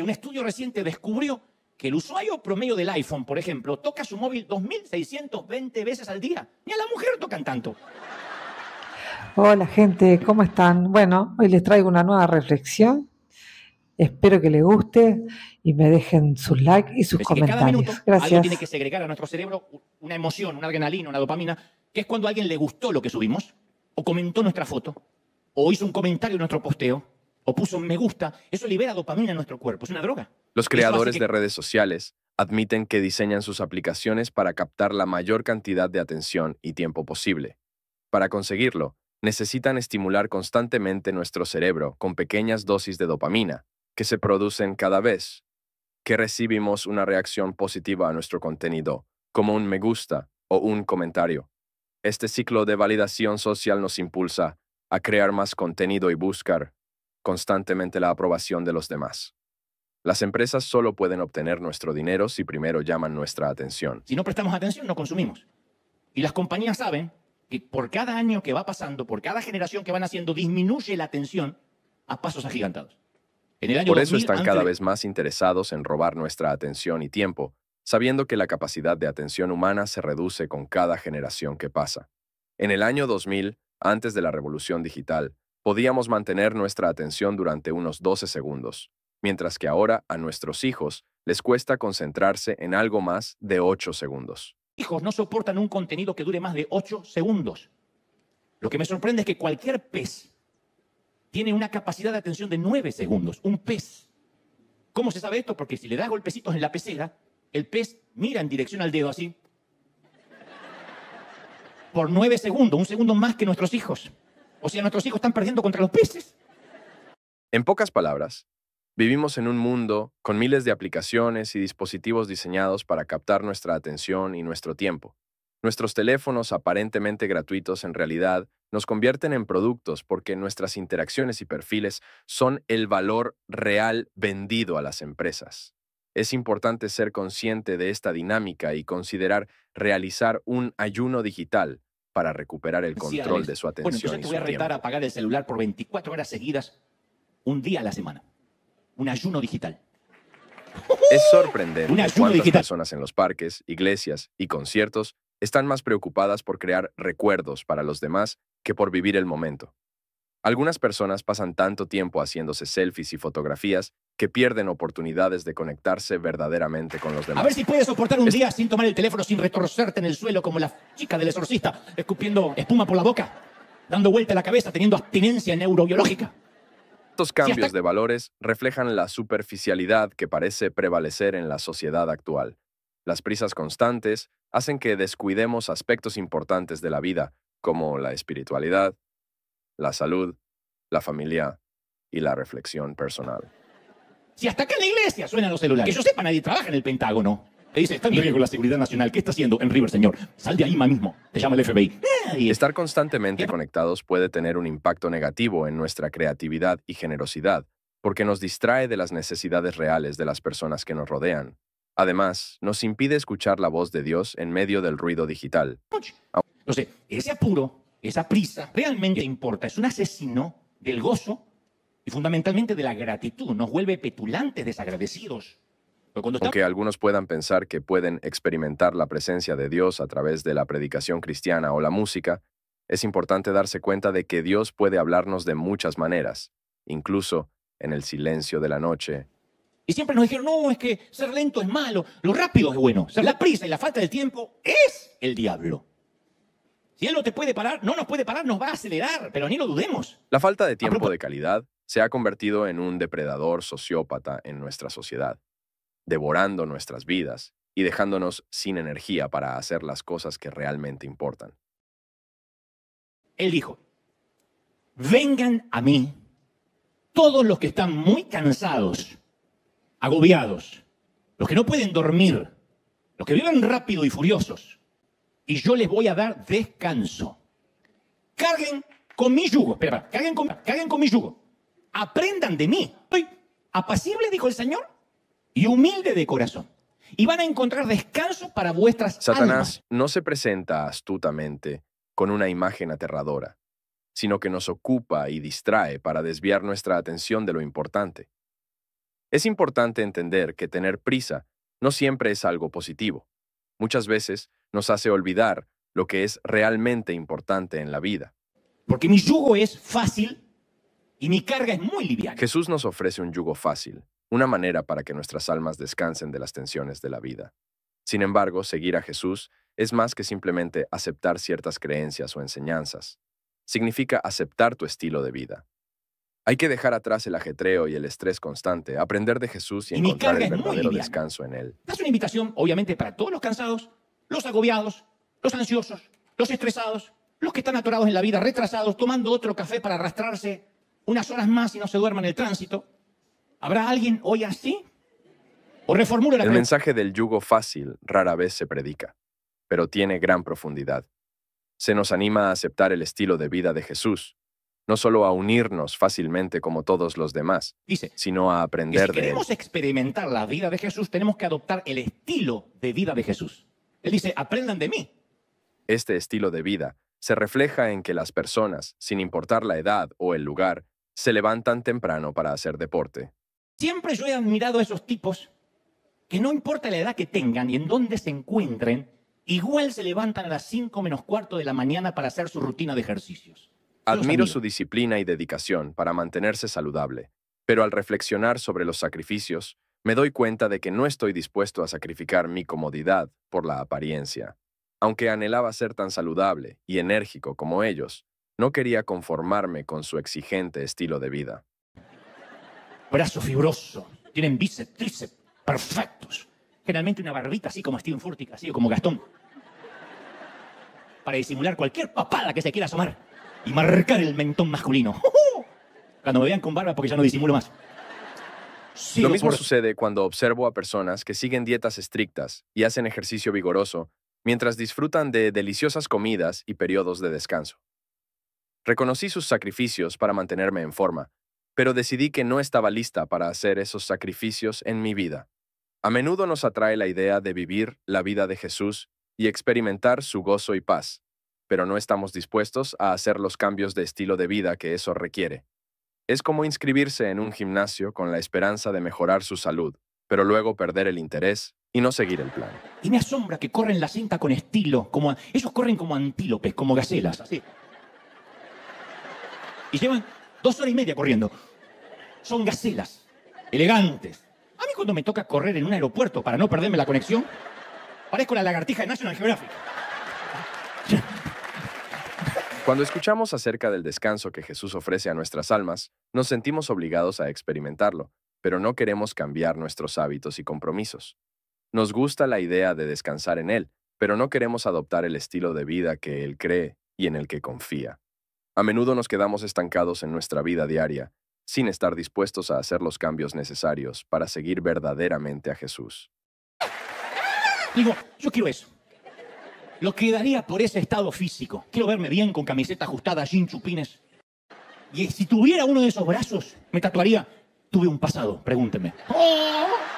un estudio reciente descubrió que el usuario promedio del iPhone, por ejemplo, toca su móvil 2.620 veces al día. Ni a la mujer tocan tanto. Hola gente, ¿cómo están? Bueno, hoy les traigo una nueva reflexión. Espero que les guste y me dejen sus likes y sus comentarios. Cada minuto, Gracias. tiene que segregar a nuestro cerebro una emoción, una adrenalina, una dopamina, que es cuando a alguien le gustó lo que subimos, o comentó nuestra foto, o hizo un comentario en nuestro posteo, o puso me gusta, eso libera dopamina en nuestro cuerpo, es una droga. Los creadores de redes sociales admiten que diseñan sus aplicaciones para captar la mayor cantidad de atención y tiempo posible. Para conseguirlo, necesitan estimular constantemente nuestro cerebro con pequeñas dosis de dopamina, que se producen cada vez que recibimos una reacción positiva a nuestro contenido, como un me gusta o un comentario. Este ciclo de validación social nos impulsa a crear más contenido y buscar constantemente la aprobación de los demás. Las empresas solo pueden obtener nuestro dinero si primero llaman nuestra atención. Si no prestamos atención, no consumimos. Y las compañías saben que por cada año que va pasando, por cada generación que van haciendo, disminuye la atención a pasos agigantados. En por eso están cada vez más interesados en robar nuestra atención y tiempo, sabiendo que la capacidad de atención humana se reduce con cada generación que pasa. En el año 2000, antes de la revolución digital, Podíamos mantener nuestra atención durante unos 12 segundos, mientras que ahora a nuestros hijos les cuesta concentrarse en algo más de 8 segundos. Hijos no soportan un contenido que dure más de 8 segundos. Lo que me sorprende es que cualquier pez tiene una capacidad de atención de 9 segundos, un pez. ¿Cómo se sabe esto? Porque si le das golpecitos en la pecera, el pez mira en dirección al dedo así por 9 segundos, un segundo más que nuestros hijos. O sea, nuestros hijos están perdiendo contra los peces. En pocas palabras, vivimos en un mundo con miles de aplicaciones y dispositivos diseñados para captar nuestra atención y nuestro tiempo. Nuestros teléfonos aparentemente gratuitos en realidad nos convierten en productos porque nuestras interacciones y perfiles son el valor real vendido a las empresas. Es importante ser consciente de esta dinámica y considerar realizar un ayuno digital para recuperar el control de su atención. Bueno, entonces te voy a retar a apagar el celular por 24 horas seguidas, un día a la semana. Un ayuno digital. Es sorprendente cuántas personas en los parques, iglesias y conciertos están más preocupadas por crear recuerdos para los demás que por vivir el momento. Algunas personas pasan tanto tiempo haciéndose selfies y fotografías que pierden oportunidades de conectarse verdaderamente con los demás. A ver si puedes soportar un día sin tomar el teléfono, sin retorcerte en el suelo como la chica del exorcista, escupiendo espuma por la boca, dando vuelta a la cabeza, teniendo abstinencia neurobiológica. Estos cambios de valores reflejan la superficialidad que parece prevalecer en la sociedad actual. Las prisas constantes hacen que descuidemos aspectos importantes de la vida, como la espiritualidad, la salud, la familia y la reflexión personal. Si hasta acá en la iglesia suenan los celulares, que yo sepa, nadie trabaja en el Pentágono. Le dice, está en riesgo la seguridad nacional. ¿Qué está haciendo en River, señor? Sal de ahí mismo. Te llama el FBI. Y Estar constantemente conectados puede tener un impacto negativo en nuestra creatividad y generosidad, porque nos distrae de las necesidades reales de las personas que nos rodean. Además, nos impide escuchar la voz de Dios en medio del ruido digital. No sé, ese apuro esa prisa realmente importa, es un asesino del gozo y fundamentalmente de la gratitud, nos vuelve petulantes, desagradecidos. Aunque algunos puedan pensar que pueden experimentar la presencia de Dios a través de la predicación cristiana o la música, es importante darse cuenta de que Dios puede hablarnos de muchas maneras, incluso en el silencio de la noche. Y siempre nos dijeron, no, es que ser lento es malo, lo rápido es bueno. la prisa y la falta de tiempo es el diablo. Si él no te puede parar, no nos puede parar, nos va a acelerar, pero ni lo dudemos. La falta de tiempo de calidad se ha convertido en un depredador sociópata en nuestra sociedad, devorando nuestras vidas y dejándonos sin energía para hacer las cosas que realmente importan. Él dijo, vengan a mí todos los que están muy cansados, agobiados, los que no pueden dormir, los que viven rápido y furiosos, y yo les voy a dar descanso. Carguen con mi yugo, espera, carguen con, carguen con mi yugo. Aprendan de mí. Estoy apacible, dijo el Señor, y humilde de corazón. Y van a encontrar descanso para vuestras Satanás no se presenta astutamente con una imagen aterradora, sino que nos ocupa y distrae para desviar nuestra atención de lo importante. Es importante entender que tener prisa no siempre es algo positivo. Muchas veces nos hace olvidar lo que es realmente importante en la vida. Porque mi yugo es fácil y mi carga es muy liviana. Jesús nos ofrece un yugo fácil, una manera para que nuestras almas descansen de las tensiones de la vida. Sin embargo, seguir a Jesús es más que simplemente aceptar ciertas creencias o enseñanzas. Significa aceptar tu estilo de vida. Hay que dejar atrás el ajetreo y el estrés constante, aprender de Jesús y, encontrar el verdadero descanso en Él. Es una invitación, obviamente, para todos los cansados los agobiados, los ansiosos, los estresados, los que están atorados en la vida, retrasados, tomando otro café para arrastrarse unas horas más y no se duerman en el tránsito. ¿Habrá alguien hoy así? O reformulo El mensaje del yugo fácil rara vez se predica, pero tiene gran profundidad. Se nos anima a aceptar el estilo de vida de Jesús, no solo a unirnos fácilmente como todos los demás, sino a aprender de él. si queremos experimentar la vida de Jesús, tenemos que adoptar el estilo de vida de Jesús. Él dice, aprendan de mí. Este estilo de vida se refleja en que las personas, sin importar la edad o el lugar, se levantan temprano para hacer deporte. Siempre yo he admirado a esos tipos que no importa la edad que tengan y en dónde se encuentren, igual se levantan a las 5 menos cuarto de la mañana para hacer su rutina de ejercicios. Admiro su disciplina y dedicación para mantenerse saludable, pero al reflexionar sobre los sacrificios, me doy cuenta de que no estoy dispuesto a sacrificar mi comodidad por la apariencia. Aunque anhelaba ser tan saludable y enérgico como ellos, no quería conformarme con su exigente estilo de vida. Brazo fibroso, tienen bíceps, tríceps, perfectos. Generalmente una barbita así como Steven Furtick, así como Gastón. Para disimular cualquier papada que se quiera asomar y marcar el mentón masculino. Cuando me vean con barba porque ya no disimulo más lo mismo sucede cuando observo a personas que siguen dietas estrictas y hacen ejercicio vigoroso mientras disfrutan de deliciosas comidas y periodos de descanso. Reconocí sus sacrificios para mantenerme en forma, pero decidí que no estaba lista para hacer esos sacrificios en mi vida. A menudo nos atrae la idea de vivir la vida de Jesús y experimentar su gozo y paz, pero no estamos dispuestos a hacer los cambios de estilo de vida que eso requiere. Es como inscribirse en un gimnasio con la esperanza de mejorar su salud, pero luego perder el interés y no seguir el plan. Y me asombra que corren la cinta con estilo, como ellos corren como antílopes, como gacelas, así. Y llevan dos horas y media corriendo. Son gacelas, elegantes. A mí cuando me toca correr en un aeropuerto para no perderme la conexión, parezco la lagartija de National Geographic. Cuando escuchamos acerca del descanso que Jesús ofrece a nuestras almas, nos sentimos obligados a experimentarlo, pero no queremos cambiar nuestros hábitos y compromisos. Nos gusta la idea de descansar en Él, pero no queremos adoptar el estilo de vida que Él cree y en el que confía. A menudo nos quedamos estancados en nuestra vida diaria, sin estar dispuestos a hacer los cambios necesarios para seguir verdaderamente a Jesús. Digo, yo quiero eso. Lo quedaría por ese estado físico. Quiero verme bien con camiseta ajustada, jean chupines. Y si tuviera uno de esos brazos, me tatuaría. Tuve un pasado, pregúnteme. Oh.